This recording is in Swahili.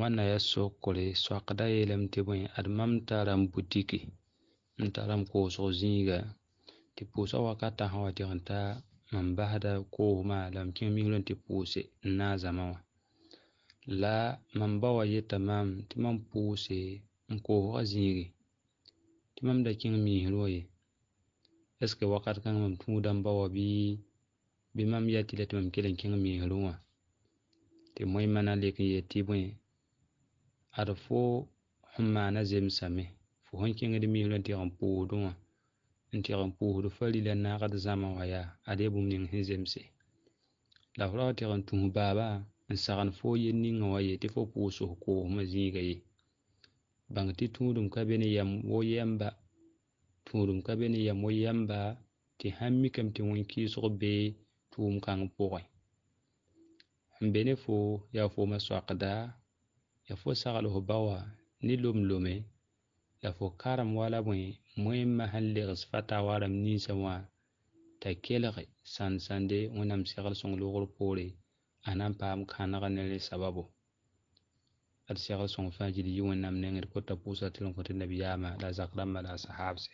wẽnna ya sokre soakda yeelame tɩ bõe ad mam tara n butiki n tara n koosg zĩiga tɩ pʋʋsa wakata sã wa tɩg n ta n basda koosmã la m kẽng migr tɩ pʋʋse n na a zãma wã la mam ba wa yeta maam tɩ mam pʋʋse n koosga zĩige tɩ mam da kẽng miisr wã ye eske wakat kãng mam tũuda n ba wa bɩ bɩ mam yaa la tɩ mam kell n kẽng miisr wã tɩ moẽmã na n n yet bõe ad fo sẽn maana zemsame fo sẽn kẽngd miisrã n teg n pʋʋsdẽ wã n tɩg n pʋʋsd fa rɩla naagd zãma wã yaa ad yaa bũmb ning sẽn zemse la f rag tɩg n tũs baaba n sagn fo yel ninga wã ye tɩ fo pʋʋsf koosmã zĩiga ye bãng tɩ tũudum ka be ne yam woyɛmba tũudum ka be ne yam woyɛmba tɩ sãn mikame tɩ wẽn-kɩɩsg bee tʋʋm kãng pʋgẽ n be ne fo yaa foomã soakda ya fo saglsg bawa ni lom-lome ya fo karam wala bõe moẽmmã sẽn legs fa ta wa ninsã wã t'a kelg sãn-sãnde wẽnnaam segl sõng loogr poore a na n paam kãneg ne sababo d segl sõng fãa gilli wẽnnaam nengd kota pʋʋsa tɩ n kõ tɩ nabiyaamã la zak rãmbã la a sahaabse